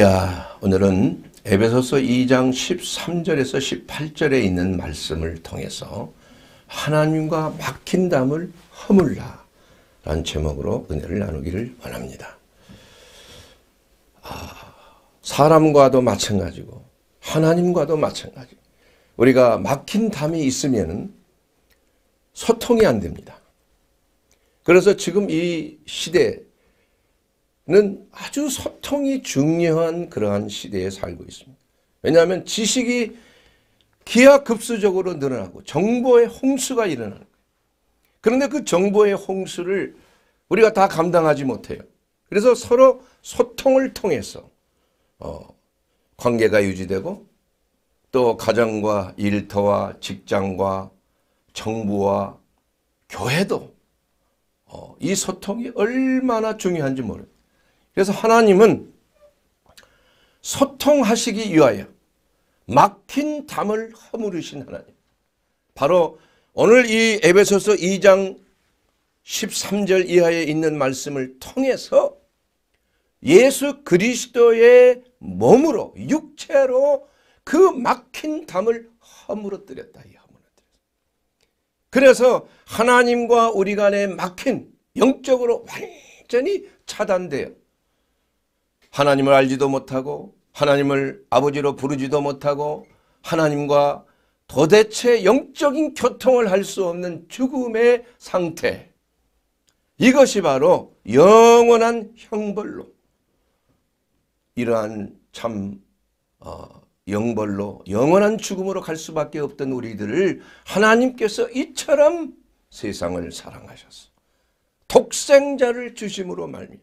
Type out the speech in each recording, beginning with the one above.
야 오늘은 에베소서 2장 13절에서 18절에 있는 말씀을 통해서 하나님과 막힌 담을 허물라 라는 제목으로 은혜를 나누기를 원합니다. 아, 사람과도 마찬가지고 하나님과도 마찬가지. 우리가 막힌 담이 있으면 소통이 안 됩니다. 그래서 지금 이 시대 는 아주 소통이 중요한 그러한 시대에 살고 있습니다. 왜냐하면 지식이 기하급수적으로 늘어나고 정보의 홍수가 일어나는 거예요. 그런데 그 정보의 홍수를 우리가 다 감당하지 못해요. 그래서 서로 소통을 통해서 어, 관계가 유지되고 또 가정과 일터와 직장과 정부와 교회도 어, 이 소통이 얼마나 중요한지 모릅니다. 그래서 하나님은 소통하시기 위하여 막힌 담을 허물으신 하나님. 바로 오늘 이 에베소서 2장 13절 이하에 있는 말씀을 통해서 예수 그리스도의 몸으로 육체로 그 막힌 담을 허물어뜨렸다. 그래서 하나님과 우리 간에 막힌 영적으로 완전히 차단돼요. 하나님을 알지도 못하고 하나님을 아버지로 부르지도 못하고 하나님과 도대체 영적인 교통을 할 수 없는 죽음의 상태. 이것이 바로 영원한 형벌로 이러한 참 어, 영벌로 영원한 죽음으로 갈 수밖에 없던 우리들을 하나님께서 이처럼 세상을 사랑하셨어. 독생자를 주심으로 말미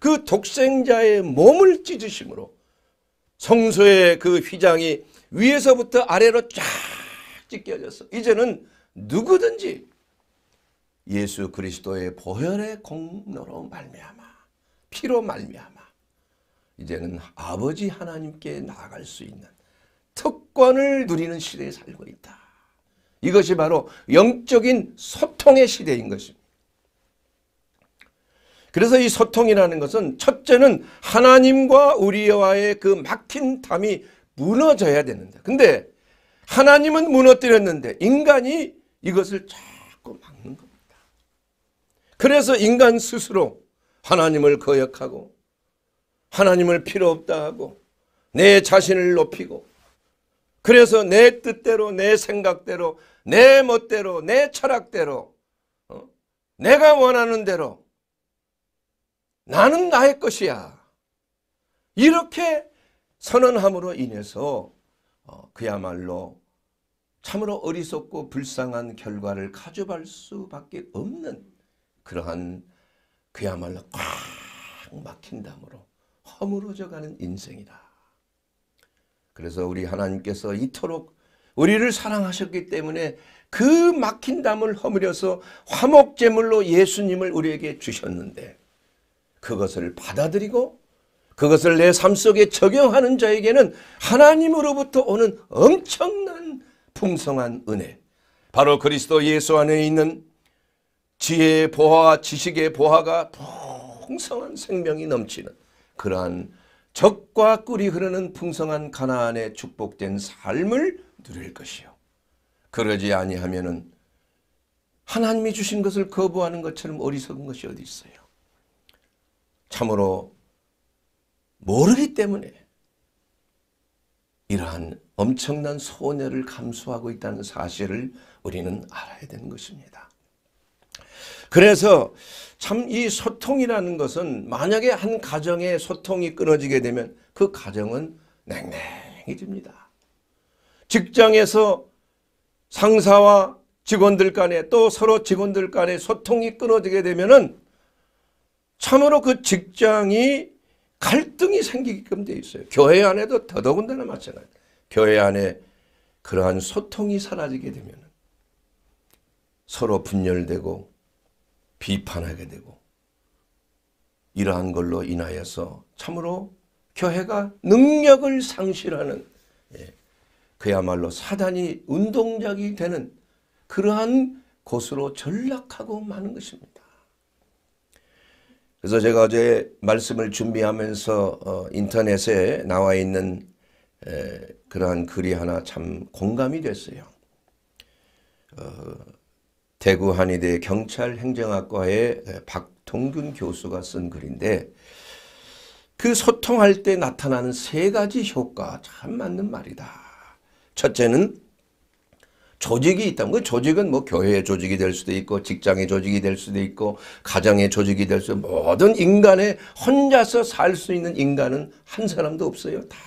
그 독생자의 몸을 찢으심으로 성소의 그 휘장이 위에서부터 아래로 쫙 찢겨졌어. 이제는 누구든지 예수 그리스도의 보혈의 공로로 말미암아 피로 말미암아 이제는 아버지 하나님께 나아갈 수 있는 특권을 누리는 시대에 살고 있다. 이것이 바로 영적인 소통의 시대인 것입니다. 그래서 이 소통이라는 것은 첫째는 하나님과 우리와의 그 막힌 담이 무너져야 되는데 근데 하나님은 무너뜨렸는데 인간이 이것을 자꾸 막는 겁니다. 그래서 인간 스스로 하나님을 거역하고 하나님을 필요 없다 하고 내 자신을 높이고 그래서 내 뜻대로 내 생각대로 내 멋대로 내 철학대로 어? 내가 원하는 대로 나는 나의 것이야. 이렇게 선언함으로 인해서 어, 그야말로 참으로 어리석고 불쌍한 결과를 가져갈 수밖에 없는 그러한 그야말로 꽉 막힌 담으로 허물어져가는 인생이다. 그래서 우리 하나님께서 이토록 우리를 사랑하셨기 때문에 그 막힌 담을 허물어서 화목제물로 예수님을 우리에게 주셨는데 그것을 받아들이고 그것을 내 삶 속에 적용하는 자에게는 하나님으로부터 오는 엄청난 풍성한 은혜 바로 그리스도 예수 안에 있는 지혜의 보화와 지식의 보화가 풍성한 생명이 넘치는 그러한 적과 꿀이 흐르는 풍성한 가나안의 축복된 삶을 누릴 것이요. 그러지 아니하면 하나님이 주신 것을 거부하는 것처럼 어리석은 것이 어디 있어요. 참으로 모르기 때문에 이러한 엄청난 손해를 감수하고 있다는 사실을 우리는 알아야 되는 것입니다. 그래서 참 이 소통이라는 것은 만약에 한 가정의 소통이 끊어지게 되면 그 가정은 냉랭해집니다. 직장에서 상사와 직원들 간에 또 서로 직원들 간에 소통이 끊어지게 되면은 참으로 그 직장이 갈등이 생기게끔 돼 있어요. 교회 안에도 더더군다나 마찬가지. 교회 안에 그러한 소통이 사라지게 되면 서로 분열되고 비판하게 되고 이러한 걸로 인하여서 참으로 교회가 능력을 상실하는 예, 그야말로 사단이 운동작이 되는 그러한 곳으로 전락하고 마는 것입니다. 그래서 제가 어제 말씀을 준비하면서 어, 인터넷에 나와 있는 에, 그러한 글이 하나 참 공감이 됐어요. 어, 대구 한의대 경찰 행정학과의 박동균 교수가 쓴 글인데 그 소통할 때 나타나는 세 가지 효과 참 맞는 말이다. 첫째는 조직이 있다면 그 조직은 뭐 교회의 조직이 될 수도 있고 직장의 조직이 될 수도 있고 가정의 조직이 될 수도 있고 모든 인간의 혼자서 살 수 있는 인간은 한 사람도 없어요. 다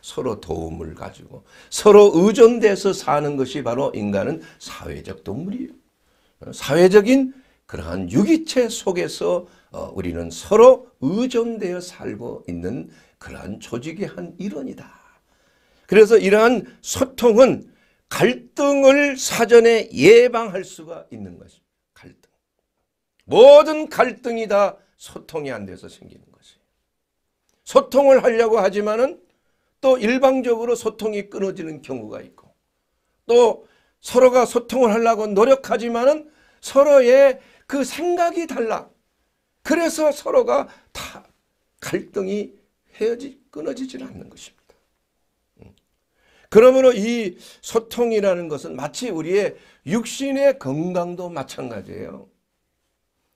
서로 도움을 가지고 서로 의존돼서 사는 것이 바로 인간은 사회적 동물이에요. 사회적인 그러한 유기체 속에서 어, 우리는 서로 의존되어 살고 있는 그러한 조직의 한 일원이다. 그래서 이러한 소통은 갈등을 사전에 예방할 수가 있는 것입니다. 갈등. 모든 갈등이 다 소통이 안 돼서 생기는 것이에요. 소통을 하려고 하지만은 또 일방적으로 소통이 끊어지는 경우가 있고 또 서로가 소통을 하려고 노력하지만은 서로의 그 생각이 달라. 그래서 서로가 다 갈등이 헤어지 끊어지질 않는 것입니다. 그러므로 이 소통이라는 것은 마치 우리의 육신의 건강도 마찬가지예요.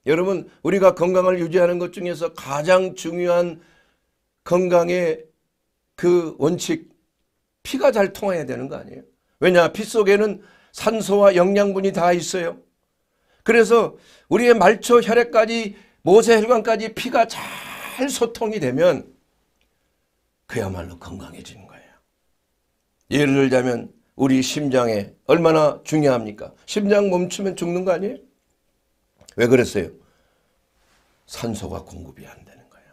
여러분 우리가 건강을 유지하는 것 중에서 가장 중요한 건강의 그 원칙 피가 잘 통해야 되는 거 아니에요. 왜냐 피 속에는 산소와 영양분이 다 있어요. 그래서 우리의 말초 혈액까지 모세혈관까지 피가 잘 소통이 되면 그야말로 건강해지는 예를 들자면 우리 심장에 얼마나 중요합니까? 심장 멈추면 죽는 거 아니에요? 왜 그랬어요? 산소가 공급이 안 되는 거야.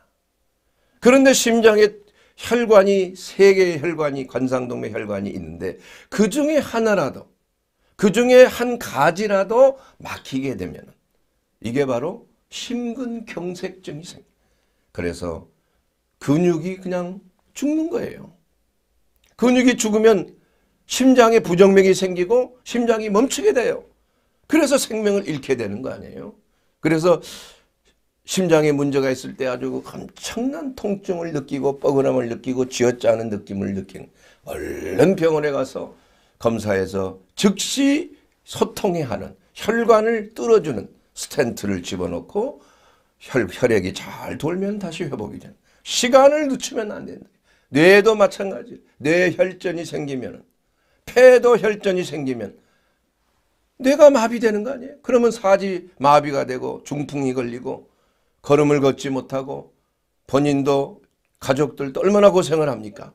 그런데 심장에 혈관이 세 개의 혈관이 관상동맥 혈관이 있는데 그 중에 하나라도 그 중에 한 가지라도 막히게 되면 이게 바로 심근경색증이 생겨. 그래서 근육이 그냥 죽는 거예요. 근육이 죽으면 심장에 부정맥이 생기고 심장이 멈추게 돼요. 그래서 생명을 잃게 되는 거 아니에요. 그래서 심장에 문제가 있을 때 아주 엄청난 통증을 느끼고 뻐근함을 느끼고 쥐어짜는 느낌을 느낀 얼른 병원에 가서 검사해서 즉시 소통해 하는 혈관을 뚫어주는 스탠트를 집어넣고 혈, 혈액이 잘 돌면 다시 회복이 된다. 시간을 늦추면 안 된다. 뇌도 마찬가지. 뇌 혈전이 생기면 폐도 혈전이 생기면 뇌가 마비되는 거 아니에요? 그러면 사지 마비가 되고 중풍이 걸리고 걸음을 걷지 못하고 본인도 가족들도 얼마나 고생을 합니까?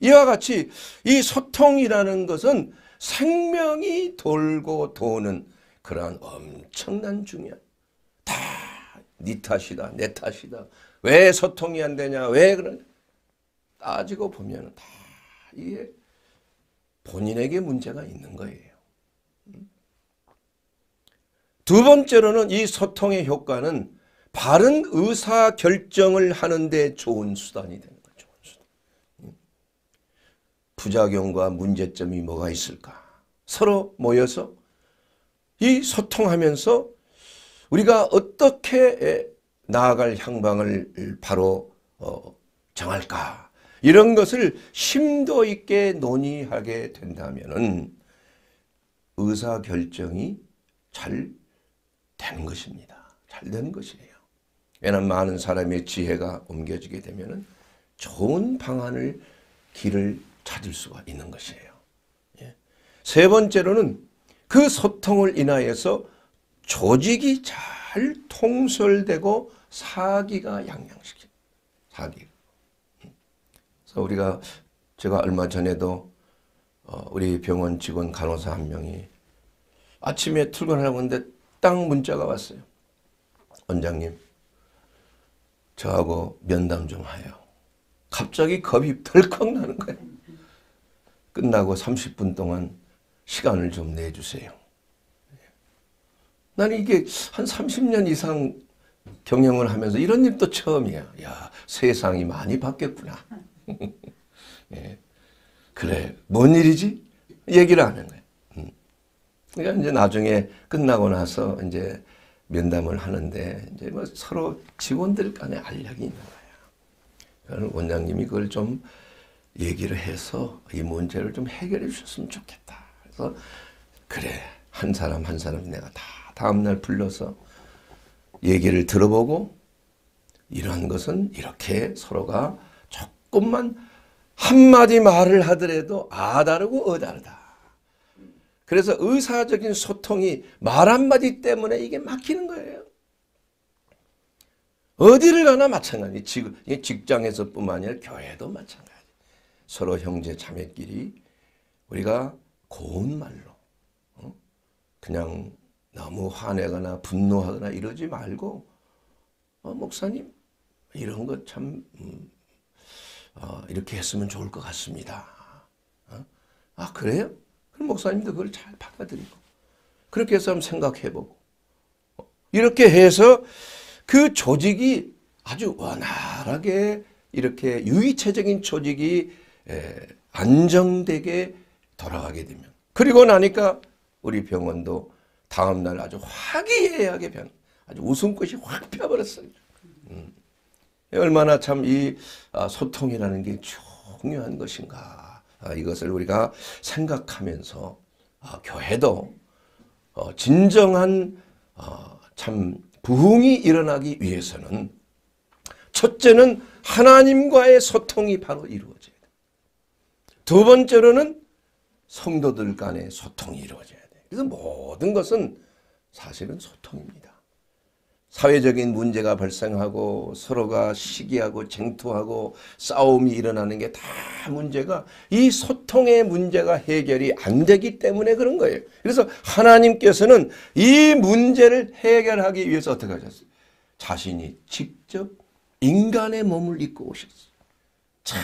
이와 같이 이 소통이라는 것은 생명이 돌고 도는 그러한 엄청난 중요한 다네 탓이다 내 탓이다 왜 소통이 안 되냐 왜 그러냐 따지고 보면 다 이게 본인에게 문제가 있는 거예요. 두 번째로는 이 소통의 효과는 바른 의사 결정을 하는데 좋은 수단이 되는 거예 좋은 수단. 부작용과 문제점이 뭐가 있을까? 서로 모여서 이 소통하면서 우리가 어떻게 나아갈 향방을 바로 어, 정할까? 이런 것을 심도 있게 논의하게 된다면 의사결정이 잘 되는 것입니다. 잘 되는 것이에요. 왜냐하면 많은 사람의 지혜가 옮겨지게 되면 좋은 방안을 길을 찾을 수가 있는 것이에요. 예. 세 번째로는 그 소통을 인하여서 조직이 잘 통솔되고 사기가 양양시킨 사기 어, 우리가 제가 얼마 전에도 어, 우리 병원 직원 간호사 한 명이 아침에 출근하려고 했는데 딱 문자가 왔어요. 원장님, 저하고 면담 좀 하요. 갑자기 겁이 덜컥 나는 거예요. 끝나고 30분 동안 시간을 좀 내주세요. 나는 이게 한 30년 이상 경영을 하면서 이런 일도 처음이야. 야, 세상이 많이 바뀌었구나. 예. 그래, 뭔 일이지? 얘기를 하는 거예요. 음. 그러니까 이제 나중에 끝나고 나서 이제 면담을 하는데 이제 뭐 서로 직원들 간에 알력이 있는 거예요. 그러니까 원장님이 그걸 좀 얘기를 해서 이 문제를 좀 해결해 주셨으면 좋겠다. 그래서 그래 한 사람 한 사람 내가 다 다음 날 불러서 얘기를 들어보고 이러한 것은 이렇게 서로가 조금만 한마디 말을 하더라도 아 다르고 어 다르다. 그래서 의사적인 소통이 말 한마디 때문에 이게 막히는 거예요. 어디를 가나 마찬가지. 지금 직장에서 뿐만 아니라 교회도 마찬가지. 서로 형제 자매끼리 우리가 고운 말로 어? 그냥 너무 화내거나 분노하거나 이러지 말고 어, 목사님 이런 거참 음, 어, 이렇게 했으면 좋을 것 같습니다. 어? 아 그래요? 그럼 목사님도 그걸 잘 받아들이고 그렇게 해서 생각해보고 어, 이렇게 해서 그 조직이 아주 원활하게 이렇게 유기체적인 조직이 안정되게 돌아가게 되면 그리고 나니까 우리 병원도 다음날 아주 화기애애하게 변 아주 웃음꽃이 확피버렸어요 음. 얼마나 참이 아, 소통이라는 게 중요한 것인가. 아, 이것을 우리가 생각하면서 아, 교회도 어, 진정한 어, 참 부흥이 일어나기 위해서는 첫째는 하나님과의 소통이 바로 이루어져야 돼. 두 번째로는 성도들 간의 소통이 이루어져야 돼. 그래서 모든 것은 사실은 소통입니다. 사회적인 문제가 발생하고 서로가 시기하고 쟁투하고 싸움이 일어나는 게 다 문제가 이 소통의 문제가 해결이 안 되기 때문에 그런 거예요. 그래서 하나님께서는 이 문제를 해결하기 위해서 어떻게 하셨어요? 자신이 직접 인간의 몸을 입고 오셨어요. 참,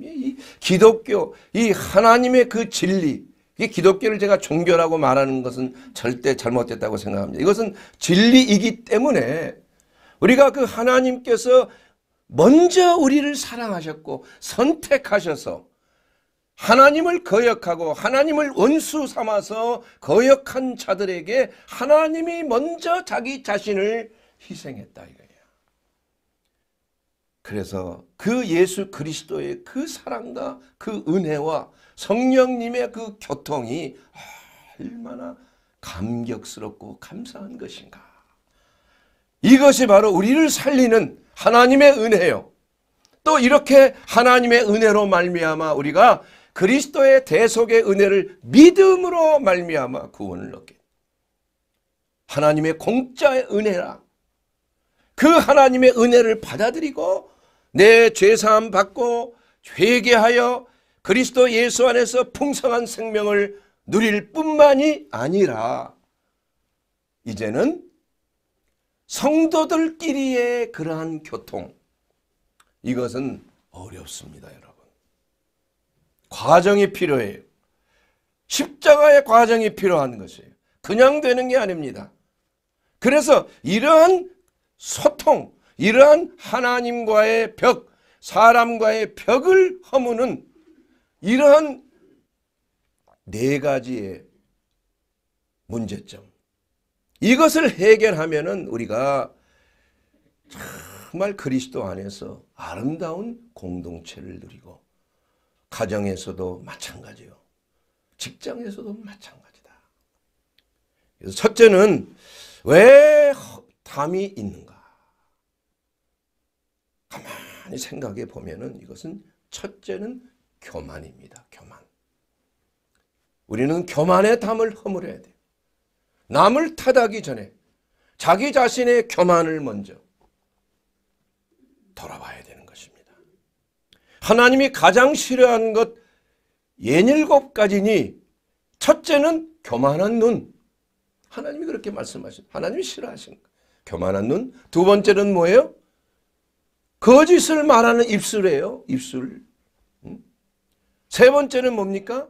이 기독교, 이 하나님의 그 진리, 이 기독교를 제가 종교라고 말하는 것은 절대 잘못됐다고 생각합니다. 이것은 진리이기 때문에 우리가 그 하나님께서 먼저 우리를 사랑하셨고 선택하셔서 하나님을 거역하고 하나님을 원수 삼아서 거역한 자들에게 하나님이 먼저 자기 자신을 희생했다 이거예요. 그래서 그 예수 그리스도의 그 사랑과 그 은혜와 성령님의 그 교통이 아, 얼마나 감격스럽고 감사한 것인가. 이것이 바로 우리를 살리는 하나님의 은혜요. 또 이렇게 하나님의 은혜로 말미암아 우리가 그리스도의 대속의 은혜를 믿음으로 말미암아 구원을 얻게. 하나님의 공짜의 은혜라. 그 하나님의 은혜를 받아들이고 내 죄 사함 받고 회개하여 그리스도 예수 안에서 풍성한 생명을 누릴 뿐만이 아니라 이제는 성도들끼리의 그러한 교통 이것은 어렵습니다 여러분 과정이 필요해요 십자가의 과정이 필요한 것이에요 그냥 되는 게 아닙니다 그래서 이러한 소통 이러한 하나님과의 벽 사람과의 벽을 허무는 이러한 네 가지의 문제점. 이것을 해결하면은 우리가 정말 그리스도 안에서 아름다운 공동체를 누리고 가정에서도 마찬가지요. 직장에서도 마찬가지다. 그래서 첫째는 왜 담이 있는가? 가만히 생각해 보면은 이것은 첫째는 교만입니다. 교만. 우리는 교만의 담을 허물어야 돼요. 남을 탓하기 전에 자기 자신의 교만을 먼저 돌아봐야 되는 것입니다. 하나님이 가장 싫어하는 것 예닐곱 가지니 첫째는 교만한 눈. 하나님이 그렇게 말씀하신 하나님이 싫어하신는 교만한 눈. 두 번째는 뭐예요? 거짓을 말하는 입술이에요. 입술. 세 번째는 뭡니까?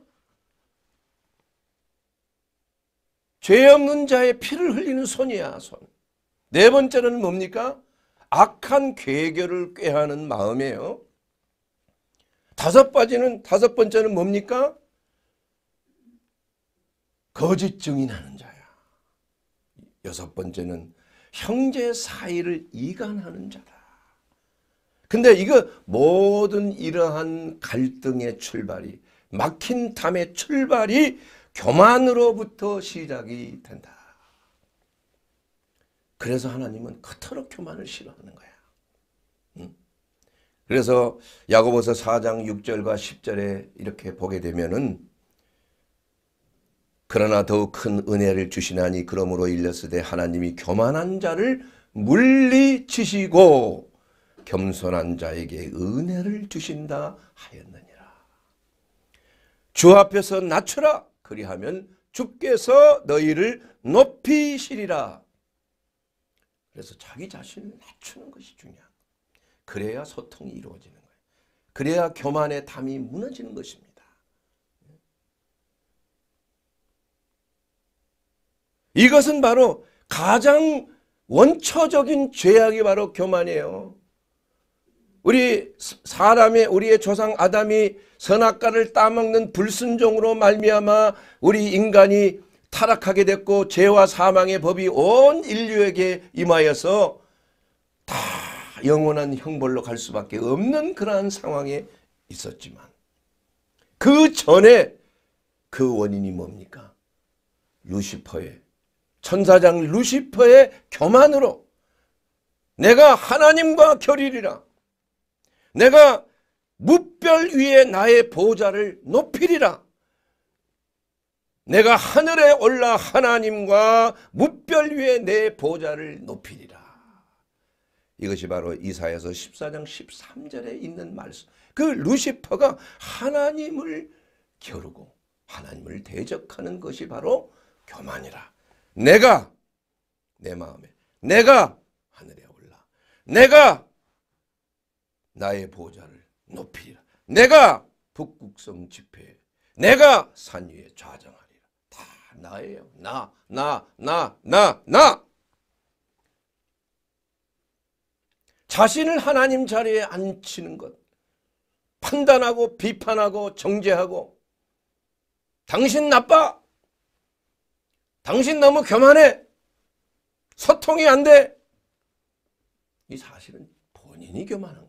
죄 없는 자의 피를 흘리는 손이야 손. 네 번째는 뭡니까? 악한 괴결을 꾀하는 마음이에요. 다섯 번째는 다섯 번째는 뭡니까? 거짓 증인하는 자야. 여섯 번째는 형제 사이를 이간하는 자다. 근데 이거 모든 이러한 갈등의 출발이 막힌 담의 출발이 교만으로부터 시작이 된다. 그래서 하나님은 그토록 교만을 싫어하는 거야. 응? 그래서 야고보서 4장 6절과 10절에 이렇게 보게 되면은 그러나 더욱 큰 은혜를 주시나니 그러므로 일렀을때 하나님이 교만한 자를 물리치시고 겸손한 자에게 은혜를 주신다 하였느니라. 주 앞에서 낮추라 그리하면 주께서 너희를 높이시리라. 그래서 자기 자신을 낮추는 것이 중요한 그래야 소통이 이루어지는 거예요. 그래야 교만의 담이 무너지는 것입니다. 이것은 바로 가장 원초적인 죄악이 바로 교만이에요. 우리 사람의 우리의 조상 아담이 선악과를 따먹는 불순종으로 말미암아 우리 인간이 타락하게 됐고 죄와 사망의 법이 온 인류에게 임하여서 다 영원한 형벌로 갈 수밖에 없는 그러한 상황에 있었지만 그 전에 그 원인이 뭡니까? 루시퍼의 천사장 루시퍼의 교만으로 내가 하나님과 결의리라 내가 무별 위에 나의 보좌를 높이리라. 내가 하늘에 올라 하나님과 무별 위에 내 보좌를 높이리라. 이것이 바로 이사에서 14장 13절에 있는 말씀. 그 루시퍼가 하나님을 겨루고 하나님을 대적하는 것이 바로 교만이라. 내가 내 마음에 내가 하늘에 올라 내가 나의 보좌를 높이리라. 내가 북극성 집회 내가 산 위에 좌정하리라. 다 나예요. 나, 나, 나, 나, 나. 자신을 하나님 자리에 앉히는 것. 판단하고 비판하고 정죄하고 당신 나빠. 당신 너무 교만해. 소통이 안 돼. 이 사실은 본인이 교만한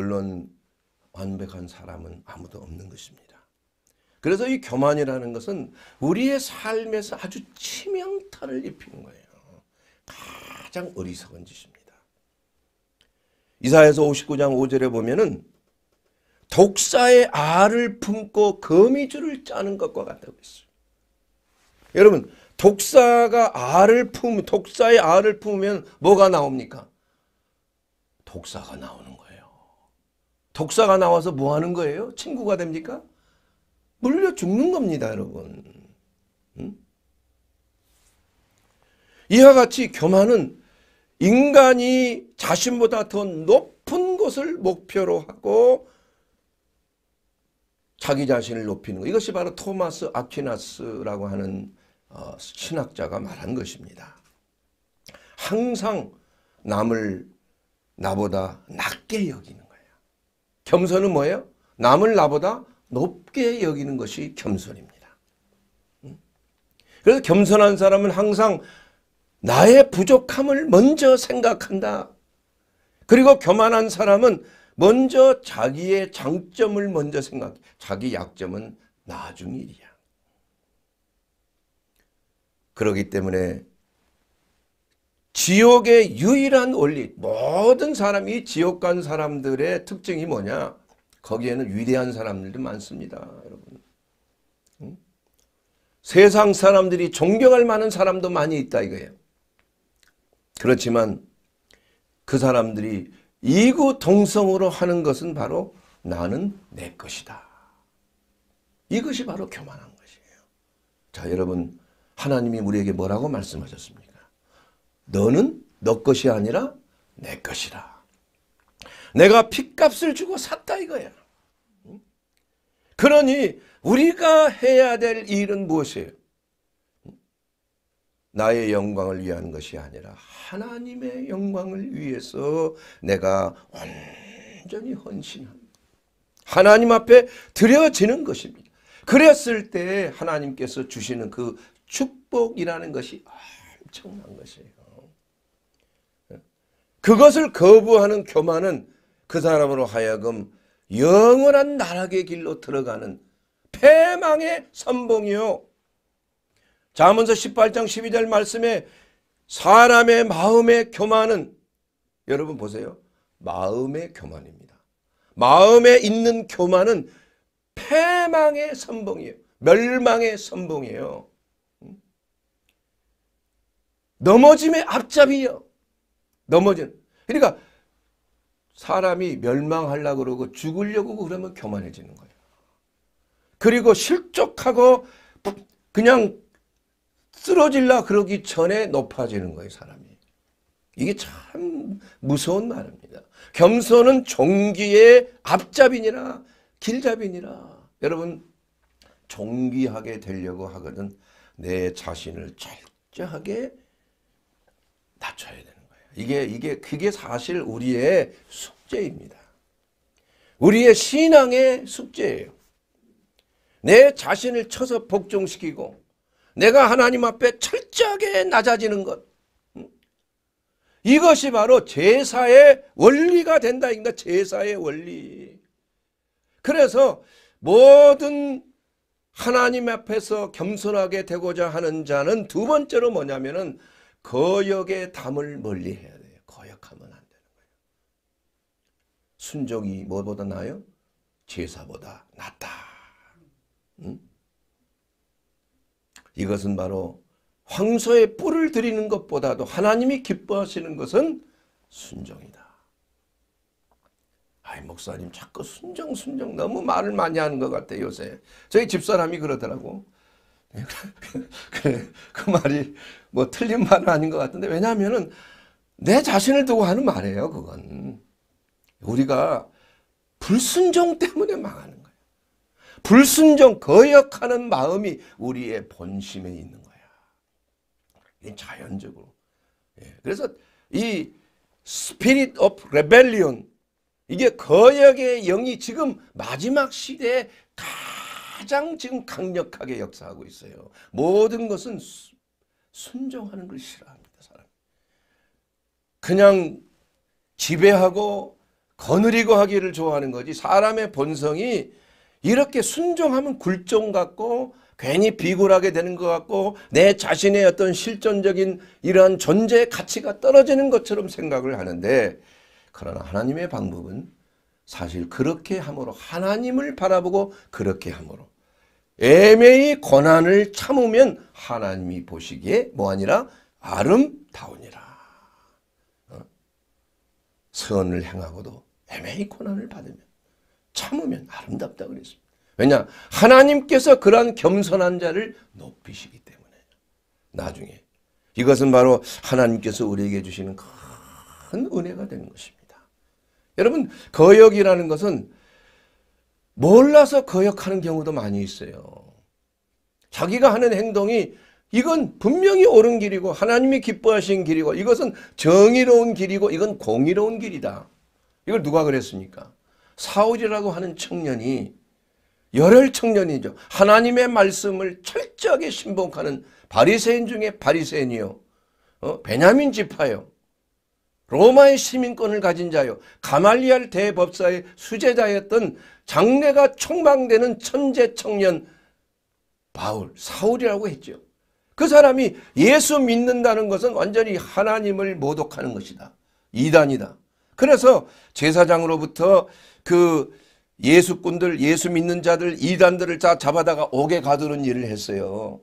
물론 완벽한 사람은 아무도 없는 것입니다. 그래서 이 교만이라는 것은 우리의 삶에서 아주 치명타를 입히 거예요. 가장 어리석은 짓입니다. 이사에서 59장 5절에 보면은 독사의 알을 품고 거미줄을 짜는 것과 같다고 했어요. 여러분, 독사가 알을 품, 독사의 알을 품으면 뭐가 나옵니까? 독사가 나오는 독사가 나와서 뭐 하는 거예요? 친구가 됩니까? 물려 죽는 겁니다, 여러분. 응? 이와 같이 교만은 인간이 자신보다 더 높은 것을 목표로 하고 자기 자신을 높이는 것. 이것이 바로 토마스 아퀴나스라고 하는 어, 신학자가 말한 것입니다. 항상 남을 나보다 낮게 여기는 겸손은 뭐예요? 남을 나보다 높게 여기는 것이 겸손입니다. 그래서 겸손한 사람은 항상 나의 부족함을 먼저 생각한다. 그리고 교만한 사람은 먼저 자기의 장점을 먼저 생각해. 자기 약점은 나중 일이야. 그러기 때문에 지옥의 유일한 원리 모든 사람이 지옥 간 사람들의 특징이 뭐냐 거기에는 위대한 사람들도 많습니다 여러분 응? 세상 사람들이 존경할 만한 사람도 많이 있다 이거예요 그렇지만 그 사람들이 이구동성으로 하는 것은 바로 나는 내 것이다 이것이 바로 교만한 것이에요 자 여러분 하나님이 우리에게 뭐라고 말씀하셨습니까 너는 너 것이 아니라 내 것이라. 내가 핏값을 주고 샀다 이거야. 그러니 우리가 해야 될 일은 무엇이에요? 나의 영광을 위한 것이 아니라 하나님의 영광을 위해서 내가 온전히 헌신한 하나님 앞에 드려지는 것입니다. 그랬을 때 하나님께서 주시는 그 축복이라는 것이 엄청난 것이에요. 그것을 거부하는 교만은 그 사람으로 하여금 영원한 나락의 길로 들어가는 패망의 선봉이요. 자문서 18장 12절 말씀에 사람의 마음의 교만은 여러분 보세요. 마음의 교만입니다. 마음에 있는 교만은 패망의 선봉이에요. 멸망의 선봉이에요. 음? 넘어짐의 앞잡이요. 넘어진. 그러니까 사람이 멸망하려고 그러고 죽으려고 그러면 교만해지는 거예요. 그리고 실족하고 그냥 쓰러질라 그러기 전에 높아지는 거예요, 사람이. 이게 참 무서운 말입니다. 겸손은 종기의 앞잡이니라 길잡이니라. 여러분 종기하게 되려고 하거든 내 자신을 철저하게 낮춰야 되는 이게 이게 그게 사실 우리의 숙제입니다. 우리의 신앙의 숙제예요. 내 자신을 쳐서 복종시키고 내가 하나님 앞에 철저하게 낮아지는 것. 이것이 바로 제사의 원리가 된다. 이니다 제사의 원리. 그래서 모든 하나님 앞에서 겸손하게 되고자 하는 자는 두 번째로 뭐냐면은 거역의 담을 멀리 해야 돼요. 거역하면 안 되는 거예요. 순종이 뭐보다 나요? 제사보다 낫다. 응? 이것은 바로 황소의 뿔을 드리는 것보다도 하나님이 기뻐하시는 것은 순종이다. 아이 목사님 자꾸 순종 순종 너무 말을 많이 하는 것 같아 요새. 저희 집사람이 그러더라고. 그, 그 말이 뭐 틀린 말은 아닌 것 같은데 왜냐하면은 내 자신을 두고 하는 말이에요 그건 우리가 불순종 때문에 망하는 거예 불순종 거역하는 마음이 우리의 본심에 있는 거야 이 자연적으로 예, 그래서 이 스피릿 오브 레벨리온 이게 거역의 영이 지금 마지막 시대에 가장 지금 강력하게 역사하고 있어요. 모든 것은 순종하는 걸 싫어합니다. 사람. 그냥 지배하고 거느리고 하기를 좋아하는 거지 사람의 본성이 이렇게 순종하면 굴종 같고 괜히 비굴하게 되는 것 같고 내 자신의 어떤 실존적인 이러한 존재의 가치가 떨어지는 것처럼 생각을 하는데 그러나 하나님의 방법은 사실 그렇게 함으로 하나님을 바라보고 그렇게 함으로 애매히 고난을 참으면 하나님이 보시기에 뭐하니라 아름다우니라. 어? 선을 행하고도 애매히 고난을 받으면 참으면 아름답다 그랬습니다. 왜냐 하나님께서 그러한 겸손한 자를 높이시기 때문에 나중에 이것은 바로 하나님께서 우리에게 주시는 큰 은혜가 되는 것입니다. 여러분 거역이라는 것은 몰라서 거역하는 그 경우도 많이 있어요. 자기가 하는 행동이 이건 분명히 옳은 길이고 하나님이 기뻐하신 길이고 이것은 정의로운 길이고 이건 공의로운 길이다. 이걸 누가 그랬습니까? 사울이라고 하는 청년이 열혈 청년이죠. 하나님의 말씀을 철저하게 신봉하는 바리새인 중에 바리새인이요. 어? 베냐민 지파요. 로마의 시민권을 가진 자요. 가말리알 대법사의 수제자였던 장래가 촉망되는 천재 청년 바울, 사울이라고 했죠. 그 사람이 예수 믿는다는 것은 완전히 하나님을 모독하는 것이다. 이단이다. 그래서 제사장으로부터 그 예수꾼들, 예수 믿는 자들, 이단들을 잡아다가 옥에 가두는 일을 했어요.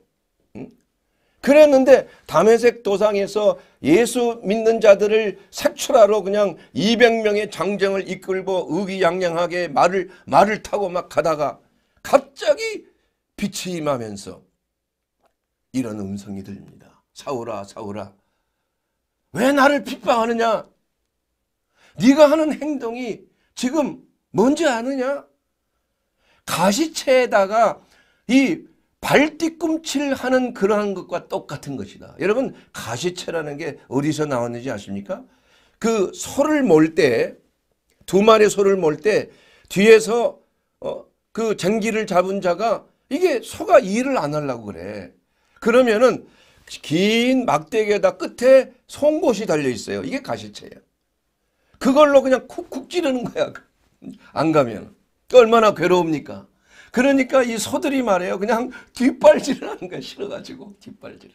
그랬는데 담에색 도상에서 예수 믿는 자들을 색출하러 그냥 200명의 장정을 이끌고 의기양양하게 말을 말을 타고 막 가다가 갑자기 빛이 임하면서 이런 음성이 들립니다. 사울아 사울아 왜 나를 핍박하느냐? 네가 하는 행동이 지금 뭔지 아느냐? 가시체에다가 이 발뒤꿈치를 하는 그러한 것과 똑같은 것이다. 여러분 가시채라는 게 어디서 나왔는지 아십니까? 그 소를 몰 때 두 마리 소를 몰 때 뒤에서 어, 그 쟁기를 잡은 자가 이게 소가 일을 안 하려고 그래. 그러면은 긴 막대기에다 끝에 송곳이 달려 있어요. 이게 가시채야. 그걸로 그냥 쿡쿡 찌르는 거야. 안 가면. 그 얼마나 괴로웁니까? 그러니까 이 소들이 말이에요. 그냥 뒷발질을 하는 거야. 싫어가지고 뒷발질.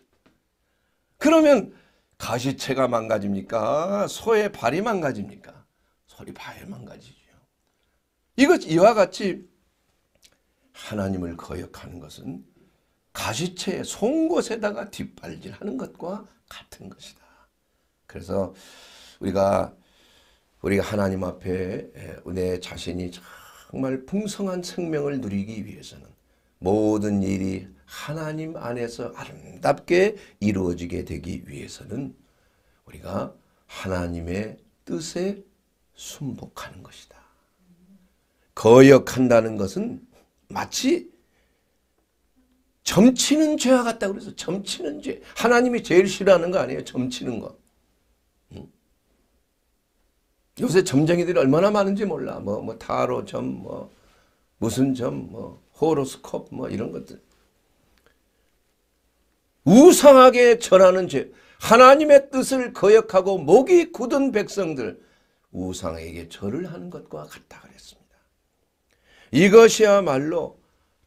그러면 가시체가 망가집니까? 소의 발이 망가집니까? 소리 발이 망가지죠. 이것 이와 같이 하나님을 거역하는 것은 가시체의 송곳에다가 뒷발질하는 것과 같은 것이다. 그래서 우리가 우리가 하나님 앞에 내 자신이 정말 풍성한 생명을 누리기 위해서는 모든 일이 하나님 안에서 아름답게 이루어지게 되기 위해서는 우리가 하나님의 뜻에 순복하는 것이다. 거역한다는 것은 마치 점치는 죄와 같다 그래서 점치는 죄. 하나님이 제일 싫어하는 거 아니에요? 점치는 거. 요새 점쟁이들이 얼마나 많은지 몰라. 뭐, 뭐, 타로 점, 뭐, 무슨 점, 뭐, 호로스콥, 뭐, 이런 것들. 우상하게 전하는 죄. 하나님의 뜻을 거역하고 목이 굳은 백성들. 우상에게 절을 하는 것과 같다 그랬습니다. 이것이야말로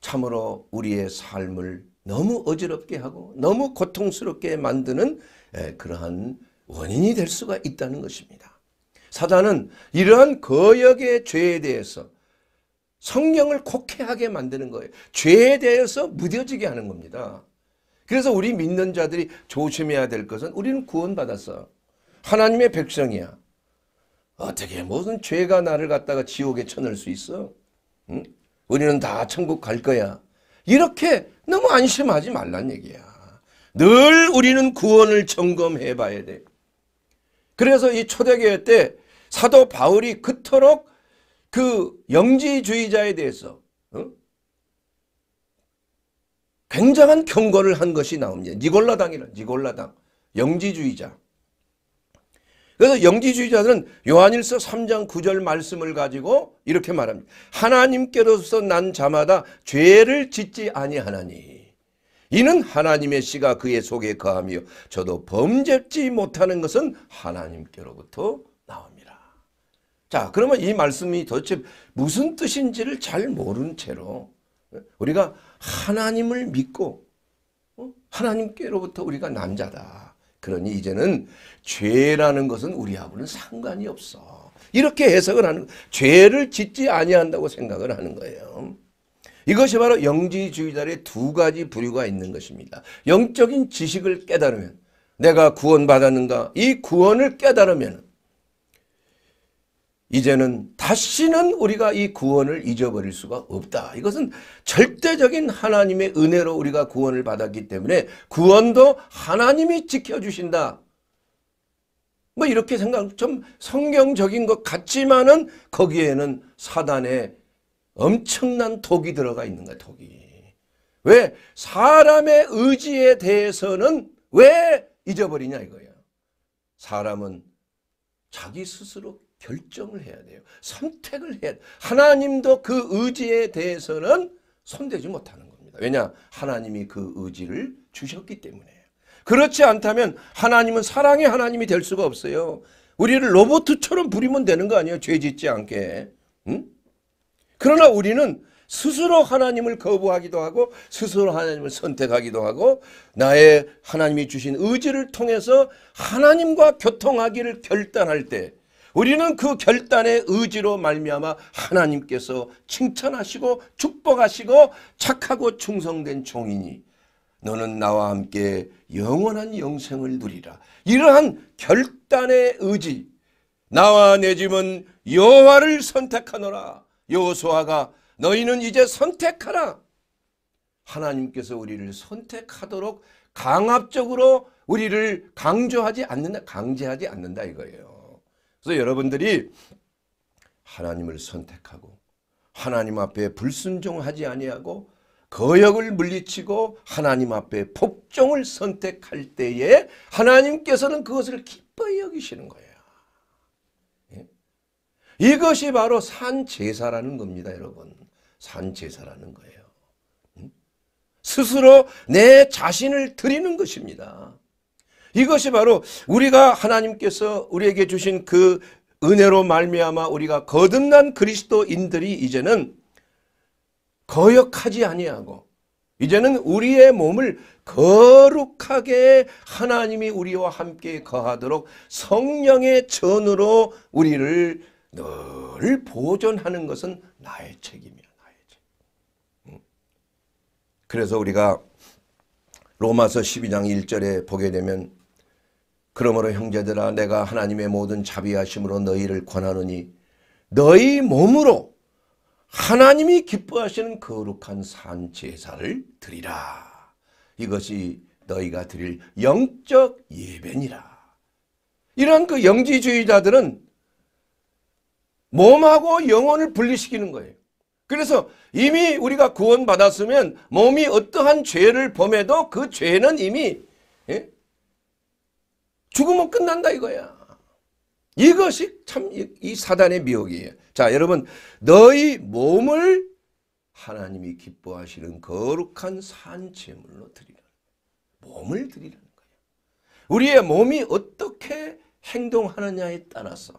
참으로 우리의 삶을 너무 어지럽게 하고 너무 고통스럽게 만드는 그러한 원인이 될 수가 있다는 것입니다. 사단은 이러한 거역의 죄에 대해서 성령을 코케하게 만드는 거예요. 죄에 대해서 무뎌지게 하는 겁니다. 그래서 우리 믿는 자들이 조심해야 될 것은 우리는 구원받았어. 하나님의 백성이야. 어떻게 무슨 죄가 나를 갖다가 지옥에 쳐넣수 있어? 응? 우리는 다 천국 갈 거야. 이렇게 너무 안심하지 말란 얘기야. 늘 우리는 구원을 점검해 봐야 돼. 그래서 이 초대교회 때 사도 바울이 그토록 그 영지주의자에 대해서 어? 굉장한 경고를 한 것이 나옵니다. 니골라당이라 니골라당 영지주의자. 그래서 영지주의자들은 요한일서 3장 9절 말씀을 가지고 이렇게 말합니다. 하나님께로서 난 자마다 죄를 짓지 아니하나니 이는 하나님의 씨가 그의 속에 거하며 저도 범죄지 못하는 것은 하나님께로부터 자 그러면 이 말씀이 도대체 무슨 뜻인지를 잘 모르는 채로 예? 우리가 하나님을 믿고 어? 하나님께로부터 우리가 남자다. 그러니 이제는 죄라는 것은 우리하고는 상관이 없어. 이렇게 해석을 하는 죄를 짓지 아니한다고 생각을 하는 거예요. 이것이 바로 영지주의자의 두 가지 부류가 있는 것입니다. 영적인 지식을 깨달으면 내가 구원받았는가 이 구원을 깨달으면 이제는 다시는 우리가 이 구원을 잊어버릴 수가 없다. 이것은 절대적인 하나님의 은혜로 우리가 구원을 받았기 때문에 구원도 하나님이 지켜주신다. 뭐 이렇게 생각, 좀 성경적인 것 같지만은 거기에는 사단의 엄청난 독이 들어가 있는 거야, 독이. 왜? 사람의 의지에 대해서는 왜 잊어버리냐 이거예요 사람은 자기 스스로 결정을 해야 돼요. 선택을 해야 돼요. 하나님도 그 의지에 대해서는 손대지 못하는 겁니다. 왜냐? 하나님이 그 의지를 주셨기 때문에. 요 그렇지 않다면 하나님은 사랑의 하나님이 될 수가 없어요. 우리를 로봇처럼 부리면 되는 거 아니에요. 죄 짓지 않게. 응? 그러나 우리는 스스로 하나님을 거부하기도 하고 스스로 하나님을 선택하기도 하고 나의 하나님이 주신 의지를 통해서 하나님과 교통하기를 결단할 때 우리는 그 결단의 의지로 말미암아 하나님께서 칭찬하시고 축복하시고 착하고 충성된 종이니 너는 나와 함께 영원한 영생을 누리라. 이러한 결단의 의지 나와 내 집은 여호와를 선택하노라. 여호수아가 너희는 이제 선택하라. 하나님께서 우리를 선택하도록 강압적으로 우리를 강조하지 않는다. 강제하지 않는다 이거예요. 그래서 여러분들이 하나님을 선택하고 하나님 앞에 불순종하지 아니하고 거역을 물리치고 하나님 앞에 복종을 선택할 때에 하나님께서는 그것을 기뻐히 여기시는 거예요. 예? 이것이 바로 산제사라는 겁니다. 여러분. 산제사라는 거예요. 스스로 내 자신을 드리는 것입니다. 이것이 바로 우리가 하나님께서 우리에게 주신 그 은혜로 말미암아 우리가 거듭난 그리스도인들이 이제는 거역하지 아니하고 이제는 우리의 몸을 거룩하게 하나님이 우리와 함께 거하도록 성령의 전으로 우리를 늘 보존하는 것은 나의 책임이야. 나의 책임. 그래서 우리가 로마서 12장 1절에 보게 되면 그러므로 형제들아 내가 하나님의 모든 자비하심으로 너희를 권하느니 너희 몸으로 하나님이 기뻐하시는 거룩한 그 산 제사를 드리라. 이것이 너희가 드릴 영적 예배니라. 이러그 영지주의자들은 몸하고 영혼을 분리시키는 거예요. 그래서 이미 우리가 구원받았으면 몸이 어떠한 죄를 범해도 그 죄는 이미 예? 죽으면 끝난다 이거야. 이것이 참 이 사단의 미혹이에요. 자, 여러분, 너희 몸을 하나님이 기뻐하시는 거룩한 산재물로 드리라. 몸을 드리라는 거예요. 우리의 몸이 어떻게 행동하느냐에 따라서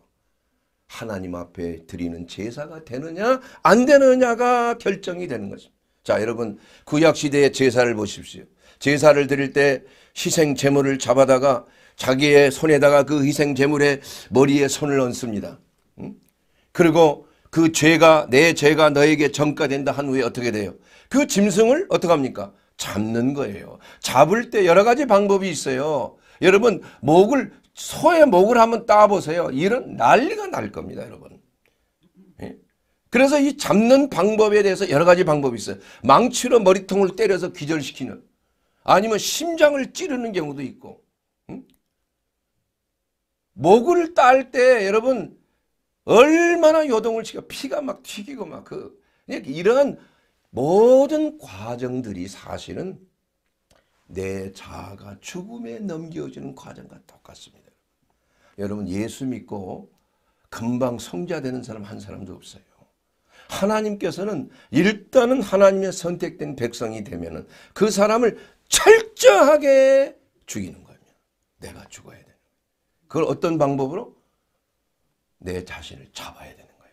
하나님 앞에 드리는 제사가 되느냐 안 되느냐가 결정이 되는 거죠. 자, 여러분, 구약 시대의 제사를 보십시오. 제사를 드릴 때 희생 제물을 잡아다가 자기의 손에다가 그 희생 제물의 머리에 손을 얹습니다. 그리고 그 죄가 내 죄가 너에게 전가된다 한 후에 어떻게 돼요? 그 짐승을 어떻게 합니까? 잡는 거예요. 잡을 때 여러 가지 방법이 있어요. 여러분 목을 소의 목을 한번 따보세요. 이런 난리가 날 겁니다. 여러분. 예? 그래서 이 잡는 방법에 대해서 여러 가지 방법이 있어요. 망치로 머리통을 때려서 기절시키는 아니면 심장을 찌르는 경우도 있고 목을 딸 때 여러분 얼마나 요동을 치고 피가 막 튀기고 막그 예, 이런 모든 과정들이 사실은 내 자아가 죽음에 넘겨지는 과정과 똑같습니다. 여러분 예수 믿고 금방 성자되는 사람 한 사람도 없어요. 하나님께서는 일단은 하나님의 선택된 백성이 되면 그 사람을 철저하게 죽이는 겁니다. 내가 죽어야 돼. 그걸 어떤 방법으로? 내 자신을 잡아야 되는 거야.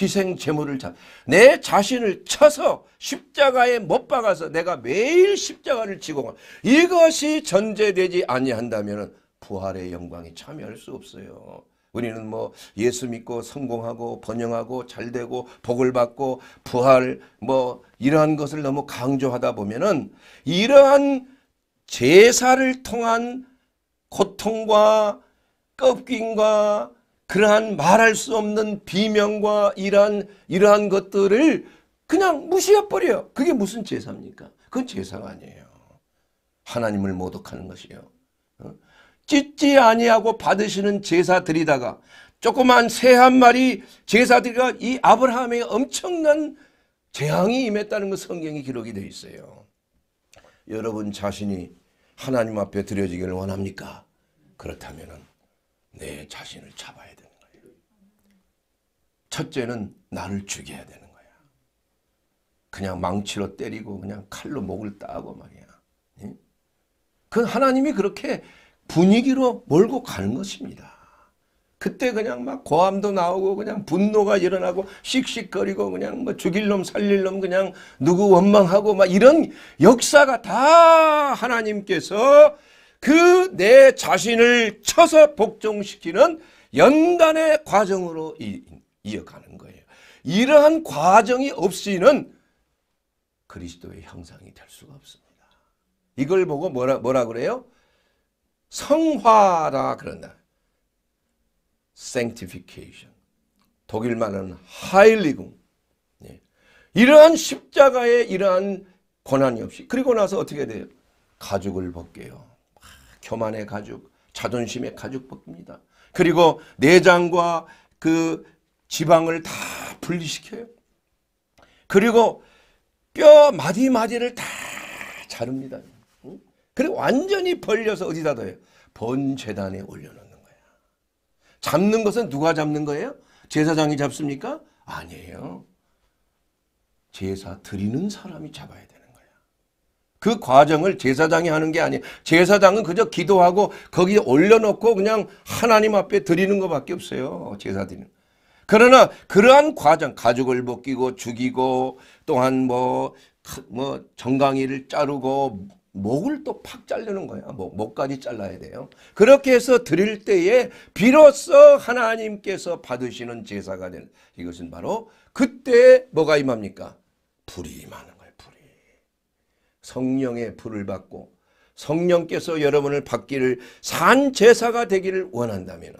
희생 제물을 잡. 내 자신을 쳐서 십자가에 못 박아서 내가 매일 십자가를 지고 이것이 전제되지 아니한다면 부활의 영광에 참여할 수 없어요. 우리는 뭐 예수 믿고 성공하고 번영하고 잘되고 복을 받고 부활 뭐 이러한 것을 너무 강조하다 보면은 이러한 제사를 통한 고통과 꺾임과 그러한 말할 수 없는 비명과 이러한 이러한 것들을 그냥 무시해 버려요. 그게 무슨 제사입니까? 그건 제사가 아니에요. 하나님을 모독하는 것이요. 어? 찢지 아니하고 받으시는 제사 드리다가 조그만 새 한 마리 제사 드리가 이 아브라함의 엄청난 재앙이 임했다는 것 성경이 기록이 되어 있어요. 여러분 자신이 하나님 앞에 드려지기를 원합니까? 그렇다면 내 자신을 잡아야 되는 거예요. 첫째는 나를 죽여야 되는 거야. 그냥 망치로 때리고 그냥 칼로 목을 따고 말이야. 그 하나님이 그렇게 분위기로 몰고 가는 것입니다. 그때 그냥 막 고함도 나오고 그냥 분노가 일어나고 씩씩거리고 그냥 뭐 죽일 놈 살릴 놈 그냥 누구 원망하고 막 이런 역사가 다 하나님께서 그내 자신을 쳐서 복종시키는 연단의 과정으로 이, 이어가는 거예요. 이러한 과정이 없이는 그리스도의 형상이 될 수가 없습니다. 이걸 보고 뭐라, 뭐라 그래요? 성화라 그런다. sanctification. 독일말은 하일리궁. 예. 이러한 십자가에 이러한 고난이 없이 그리고 나서 어떻게 돼요? 가죽을 벗게요. 교만의 가죽, 자존심의 가죽 벗깁니다. 그리고 내장과 그 지방을 다 분리시켜요. 그리고 뼈 마디마디를 다 자릅니다. 그리고 완전히 벌려서 어디다 둬요? 번재단에 올려놓는 거야. 잡는 것은 누가 잡는 거예요? 제사장이 잡습니까? 아니에요. 제사 드리는 사람이 잡아야 돼. 그 과정을 제사장이 하는 게 아니에요. 제사장은 그저 기도하고 거기에 올려놓고 그냥 하나님 앞에 드리는 것밖에 없어요. 제사 들리 그러나 그러한 과정 가죽을 벗기고 죽이고 또한 뭐뭐 뭐 정강이를 자르고 목을 또 팍 자르는 거야. 목, 목까지 잘라야 돼요. 그렇게 해서 드릴 때에 비로소 하나님께서 받으시는 제사가 된 이것은 바로 그때 뭐가 임합니까? 불이 임하는 성령의 불을 받고 성령께서 여러분을 받기를 산 제사가 되기를 원한다면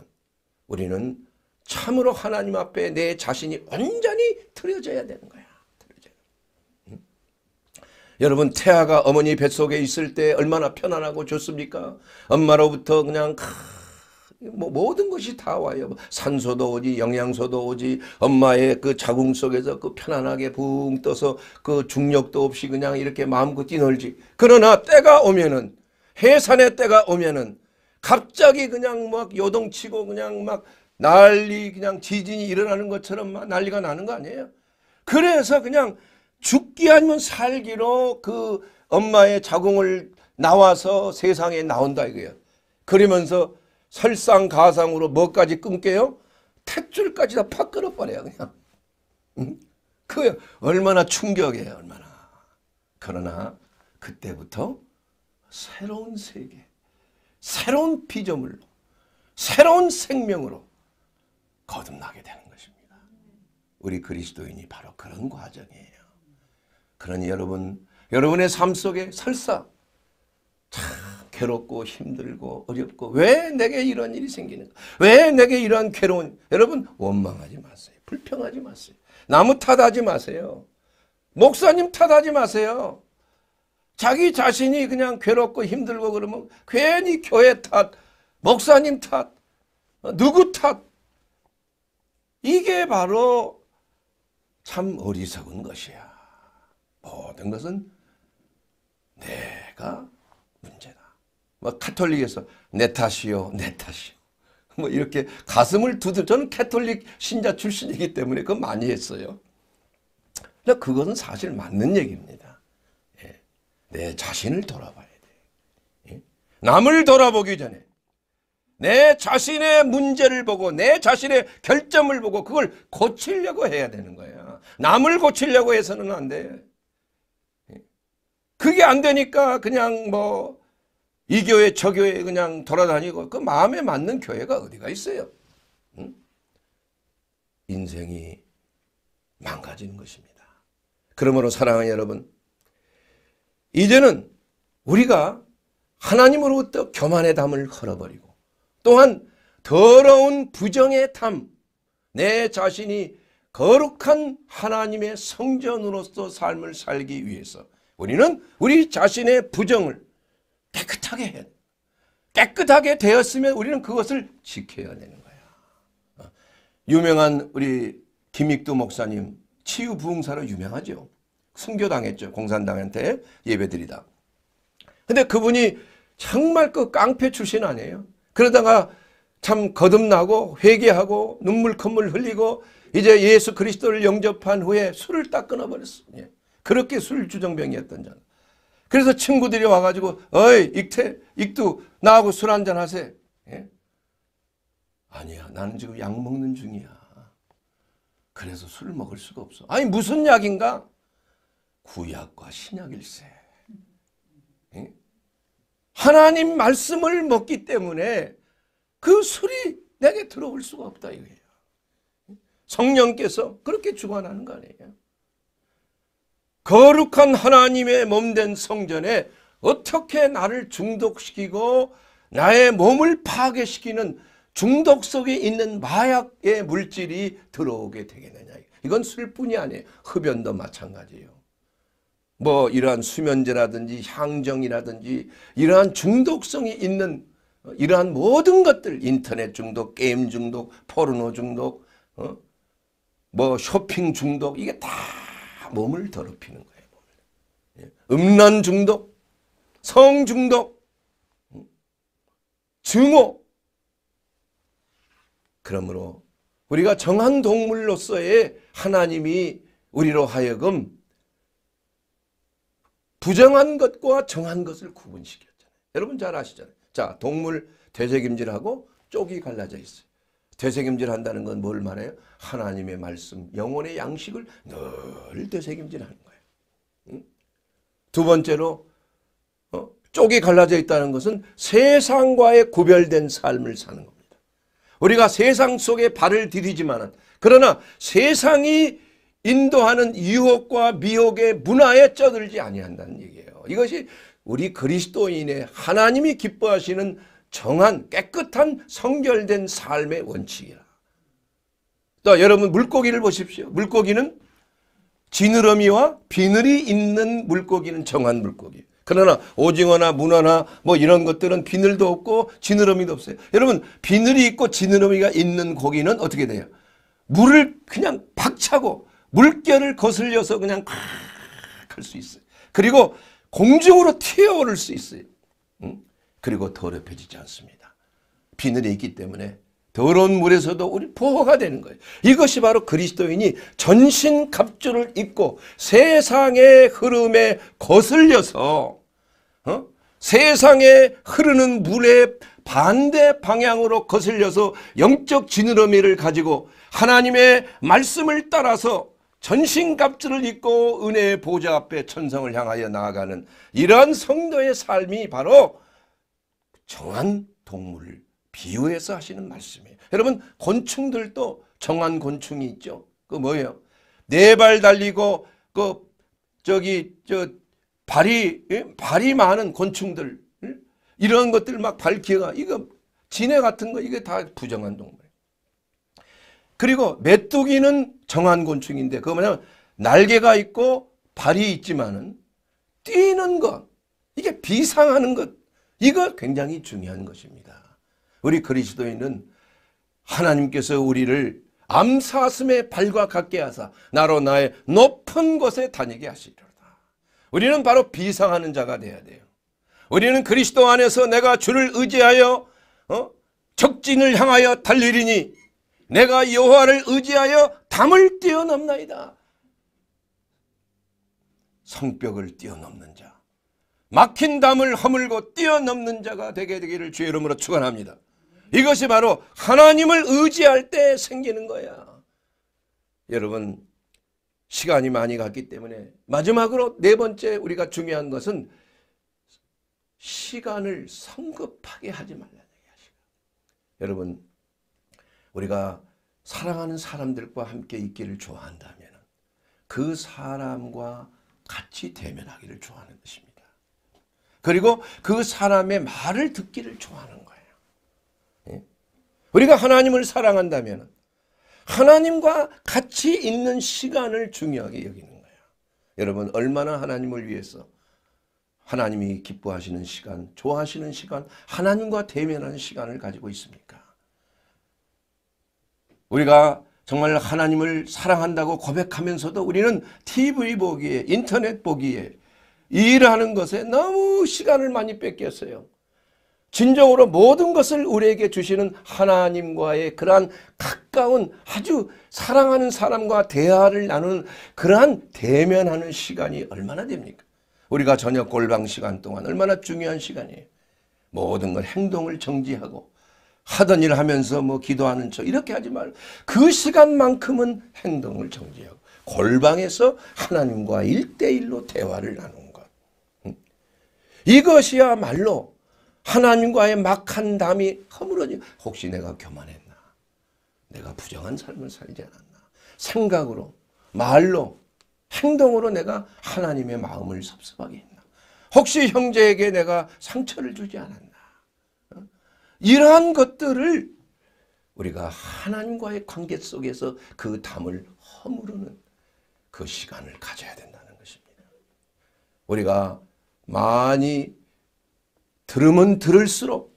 우리는 참으로 하나님 앞에 내 자신이 완전히틀려져야 되는 거야. 드려져야. 응? 여러분 태아가 어머니 뱃속에 있을 때 얼마나 편안하고 좋습니까? 엄마로부터 그냥 큰뭐 모든 것이 다 와요. 뭐 산소도 오지, 영양소도 오지, 엄마의 그 자궁 속에서 그 편안하게 붕 떠서 그 중력도 없이 그냥 이렇게 마음껏 뛰놀지. 그러나 때가 오면은 해산의 때가 오면은 갑자기 그냥 막 요동치고 그냥 막 난리 그냥 지진이 일어나는 것처럼 막 난리가 나는 거 아니에요? 그래서 그냥 죽기 아니면 살기로 그 엄마의 자궁을 나와서 세상에 나온다 이거예요. 그러면서 설상가상으로 뭐까지 끊게요? 탯줄까지 다 팍 끊어버려요 그냥. 응? 그 얼마나 충격이에요 얼마나. 그러나 그때부터 새로운 세계, 새로운 피조물로, 새로운 생명으로 거듭나게 되는 것입니다. 우리 그리스도인이 바로 그런 과정이에요. 그러니 여러분, 여러분의 삶 속에 설사 참 괴롭고 힘들고 어렵고 왜 내게 이런 일이 생기는가? 왜 내게 이런 괴로운 여러분 원망하지 마세요. 불평하지 마세요. 나무 탓하지 마세요. 목사님 탓하지 마세요. 자기 자신이 그냥 괴롭고 힘들고 그러면 괜히 교회 탓, 목사님 탓, 누구 탓 이게 바로 참 어리석은 것이야. 모든 것은 내가 문제다. 막 카톨릭에서 내 탓이요, 내 탓이요. 뭐 이렇게 가슴을 두들 저는 캐톨릭 신자 출신이기 때문에 그 많이 했어요. 근데 그것은 사실 맞는 얘기입니다. 예. 내 자신을 돌아봐야 돼. 예. 남을 돌아보기 전에 내 자신의 문제를 보고 내 자신의 결점을 보고 그걸 고치려고 해야 되는 거야. 남을 고치려고 해서는 안 돼. 그게 안 되니까 그냥 뭐 이 교회 저 교회 그냥 돌아다니고 그 마음에 맞는 교회가 어디가 있어요? 응? 인생이 망가지는 것입니다. 그러므로 사랑하는 여러분 이제는 우리가 하나님으로부터 교만의 담을 걸어버리고 또한 더러운 부정의 담, 내 자신이 거룩한 하나님의 성전으로서 삶을 살기 위해서 우리는 우리 자신의 부정을 깨끗하게 해야 돼. 깨끗하게 되었으면 우리는 그것을 지켜야 되는 거야. 어. 유명한 우리 김익두 목사님 치유 부흥사로 유명하죠. 순교당했죠. 공산당한테 예배드리다. 근데 그분이 정말 그 깡패 출신 아니에요. 그러다가 참 거듭나고 회개하고 눈물 콧물 흘리고 이제 예수 그리스도를 영접한 후에 술을 딱 끊어버렸어요. 예. 그렇게 술주정병이었던 자. 그래서 친구들이 와가지고 어이 익태 익두 나하고 술 한잔 하세. 예? 아니야 나는 지금 약 먹는 중이야. 그래서 술 먹을 수가 없어. 아니 무슨 약인가? 구약과 신약일세. 예? 하나님 말씀을 먹기 때문에 그 술이 내게 들어올 수가 없다 이거예요. 성령께서 그렇게 주관하는 거 아니에요. 거룩한 하나님의 몸된 성전에 어떻게 나를 중독시키고 나의 몸을 파괴시키는 중독 속에 있는 마약의 물질이 들어오게 되겠느냐. 이건 술뿐이 아니에요. 흡연도 마찬가지예요. 뭐 이러한 수면제라든지 향정이라든지 이러한 중독성이 있는 이러한 모든 것들 인터넷 중독, 게임 중독, 포르노 중독, 어? 뭐 쇼핑 중독 이게 다 몸을 더럽히는 거예요. 예. 음란 중독, 성 중독, 음, 증오. 그러므로 우리가 정한 동물로서의 하나님이 우리로 하여금 부정한 것과 정한 것을 구분시켰잖아요. 여러분 잘 아시잖아요. 자, 동물 되새김질하고 쪽이 갈라져 있어요. 되새김질 한다는 건 뭘 말해요? 하나님의 말씀, 영혼의 양식을 늘 되새김질 하는 거예요. 두 번째로 어? 쪽이 갈라져 있다는 것은 세상과의 구별된 삶을 사는 겁니다. 우리가 세상 속에 발을 디디지만은 그러나 세상이 인도하는 유혹과 미혹의 문화에 쩌들지 아니한다는 얘기예요. 이것이 우리 그리스도인의 하나님이 기뻐하시는 정한 깨끗한 성결된 삶의 원칙이라. 또 여러분 물고기를 보십시오. 물고기는 지느러미와 비늘이 있는 물고기는 정한 물고기. 그러나 오징어나 문어나 뭐 이런 것들은 비늘도 없고 지느러미도 없어요. 여러분 비늘이 있고 지느러미가 있는 고기는 어떻게 돼요? 물을 그냥 박차고 물결을 거슬려서 그냥 콱할수 있어요. 그리고 공중으로 튀어오를 수 있어요. 응? 그리고 더럽혀지지 않습니다. 비늘이 있기 때문에 더러운 물에서도 우리 보호가 되는 거예요. 이것이 바로 그리스도인이 전신 갑주를 입고 세상의 흐름에 거슬려서 어? 세상에 흐르는 물의 반대 방향으로 거슬려서 영적 지느러미를 가지고 하나님의 말씀을 따라서 전신갑주를 입고 은혜의 보좌 앞에 천성을 향하여 나아가는 이러한 성도의 삶이 바로 정한 동물을 비유해서 하시는 말씀이에요. 여러분 곤충들도 정한 곤충이 있죠. 그 뭐예요? 네 발 달리고 그 저기 저 발이 예? 발이 많은 곤충들 예? 이런 것들 막 밝혀가 이거 진해 같은 거 이게 다 부정한 동물. 그리고 메뚜기는 정한 곤충인데 그 뭐냐면 날개가 있고 발이 있지만은 뛰는 것 이게 비상하는 것 이거 굉장히 중요한 것입니다. 우리 그리스도인은 하나님께서 우리를 암사슴의 발과 같게 하사 나로 나의 높은 곳에 다니게 하시리로다. 우리는 바로 비상하는 자가 돼야 돼요. 우리는 그리스도 안에서 내가 주를 의지하여 어? 적진을 향하여 달리리니 내가 여호와를 의지하여 담을 뛰어넘나이다. 성벽을 뛰어넘는 자. 막힌 담을 허물고 뛰어넘는 자가 되게 되기를 주의 이름으로 축원합니다. 이것이 바로 하나님을 의지할 때 생기는 거야. 여러분 시간이 많이 갔기 때문에 마지막으로 네 번째 우리가 중요한 것은 시간을 성급하게 하지 말라는 것이야. 여러분 우리가 사랑하는 사람들과 함께 있기를 좋아한다면 그 사람과 같이 대면하기를 좋아하는 것입니다. 그리고 그 사람의 말을 듣기를 좋아하는 거예요. 예? 우리가 하나님을 사랑한다면 하나님과 같이 있는 시간을 중요하게 여기는 거예요. 여러분 얼마나 하나님을 위해서 하나님이 기뻐하시는 시간, 좋아하시는 시간, 하나님과 대면하는 시간을 가지고 있습니까? 우리가 정말 하나님을 사랑한다고 고백하면서도 우리는 TV 보기에, 인터넷 보기에, 일 하는 것에 너무 시간을 많이 뺏겼어요. 진정으로 모든 것을 우리에게 주시는 하나님과의 그러한 가까운 아주 사랑하는 사람과 대화를 나누는 그러한 대면하는 시간이 얼마나 됩니까? 우리가 저녁 골방 시간 동안 얼마나 중요한 시간이에요. 모든 걸 행동을 정지하고 하던 일 하면서 뭐 기도하는 척 이렇게 하지 말고 그 시간만큼은 행동을 정지하고 골방에서 하나님과 일대일로 대화를 나누는 이것이야말로 하나님과의 막한 담이 허물어지 혹시 내가 교만했나? 내가 부정한 삶을 살지 않았나? 생각으로, 말로, 행동으로 내가 하나님의 마음을 섭섭하게 했나? 혹시 형제에게 내가 상처를 주지 않았나? 어? 이러한 것들을 우리가 하나님과의 관계 속에서 그 담을 허무르는 그 시간을 가져야 된다는 것입니다. 우리가 많이 들으면 들을수록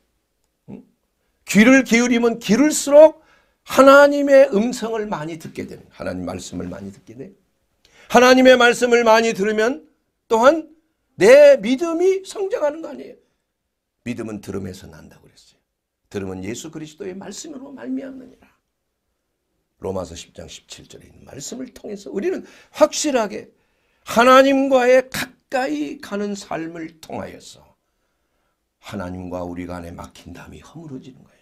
귀를 기울이면 기를수록 하나님의 음성을 많이 듣게 됩니다. 하나님 말씀을 많이 듣게 돼요. 하나님의 말씀을 많이 들으면 또한 내 믿음이 성장하는 거 아니에요. 믿음은 들음에서 난다고 그랬어요. 들음은 예수 그리스도의 말씀으로 말미암느니라. 로마서 10장 17절에 있는 말씀을 통해서 우리는 확실하게 하나님과의 각 가까이 가는 삶을 통하여서 하나님과 우리 간에 막힌 담이 허물어지는 거예요.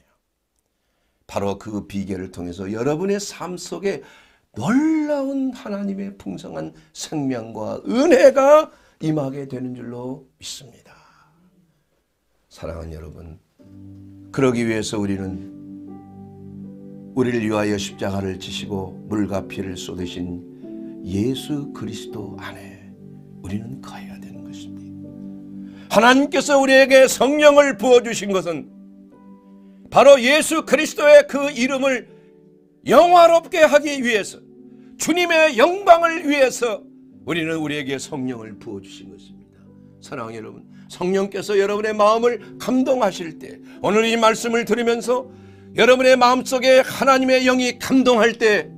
바로 그 비결을 통해서 여러분의 삶 속에 놀라운 하나님의 풍성한 생명과 은혜가 임하게 되는 줄로 믿습니다. 사랑하는 여러분, 그러기 위해서 우리는 우리를 위하여 십자가를 지시고 물과 피를 쏟으신 예수 그리스도 안에 우리는 가야 되는 것입니다. 하나님께서 우리에게 성령을 부어주신 것은 바로 예수 그리스도의 그 이름을 영화롭게 하기 위해서 주님의 영광을 위해서 우리는 우리에게 성령을 부어주신 것입니다. 사랑 여러분 성령께서 여러분의 마음을 감동하실 때 오늘 이 말씀을 들으면서 여러분의 마음속에 하나님의 영이 감동할 때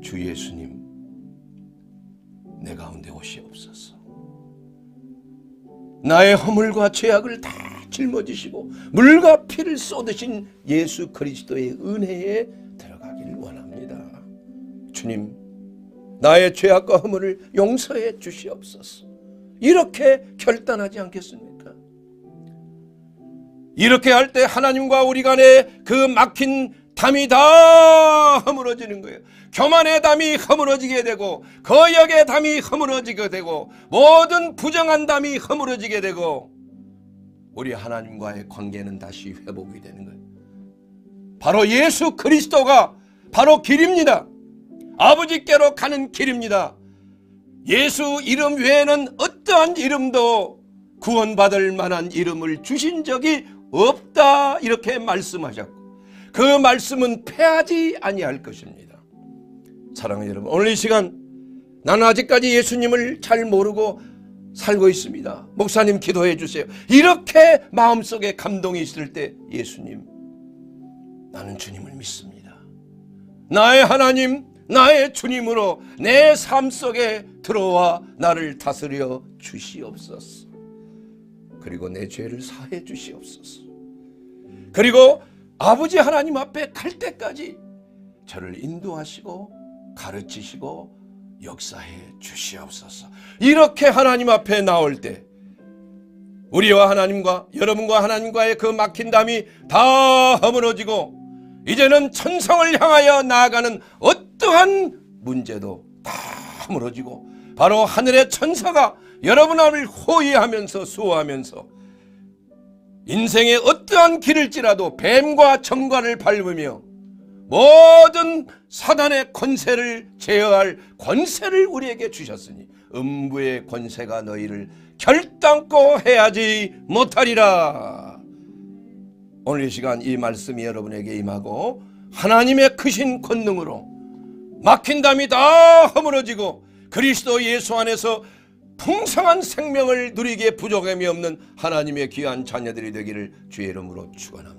주 예수님 내 가운데 오시옵소서. 나의 허물과 죄악을 다 짊어지시고 물과 피를 쏟으신 예수 그리스도의 은혜에 들어가길 원합니다. 주님, 나의 죄악과 허물을 용서해 주시옵소서. 이렇게 결단하지 않겠습니까? 이렇게 할 때 하나님과 우리 간에그 막힌 담이 다 허물어지는 거예요. 교만의 담이 허물어지게 되고 거역의 담이 허물어지게 되고 모든 부정한 담이 허물어지게 되고 우리 하나님과의 관계는 다시 회복이 되는 거예요. 바로 예수 그리스도가 바로 길입니다. 아버지께로 가는 길입니다. 예수 이름 외에는 어떠한 이름도 구원받을 만한 이름을 주신 적이 없다 이렇게 말씀하셨고 그 말씀은 패하지 아니할 것입니다. 사랑하는 여러분 오늘 이 시간 나는 아직까지 예수님을 잘 모르고 살고 있습니다. 목사님 기도해 주세요. 이렇게 마음속에 감동이 있을 때 예수님 나는 주님을 믿습니다. 나의 하나님 나의 주님으로 내 삶 속에 들어와 나를 다스려 주시옵소서. 그리고 내 죄를 사해 주시옵소서. 그리고 아버지 하나님 앞에 갈 때까지 저를 인도하시고 가르치시고 역사해 주시옵소서. 이렇게 하나님 앞에 나올 때 우리와 하나님과 여러분과 하나님과의 그 막힌 담이 다 허물어지고 이제는 천성을 향하여 나아가는 어떠한 문제도 다 허물어지고 바로 하늘의 천사가 여러분을 앞 호위하면서 수호하면서 인생의 어떠한 길일지라도 뱀과 정관을 밟으며 모든 사단의 권세를 제어할 권세를 우리에게 주셨으니 음부의 권세가 너희를 결단코 해야지 못하리라. 오늘 이 시간 이 말씀이 여러분에게 임하고 하나님의 크신 권능으로 막힌 담이 다 허물어지고 그리스도 예수 안에서 풍성한 생명을 누리게 부족함이 없는 하나님의 귀한 자녀들이 되기를 주의 이름으로 축원합니다.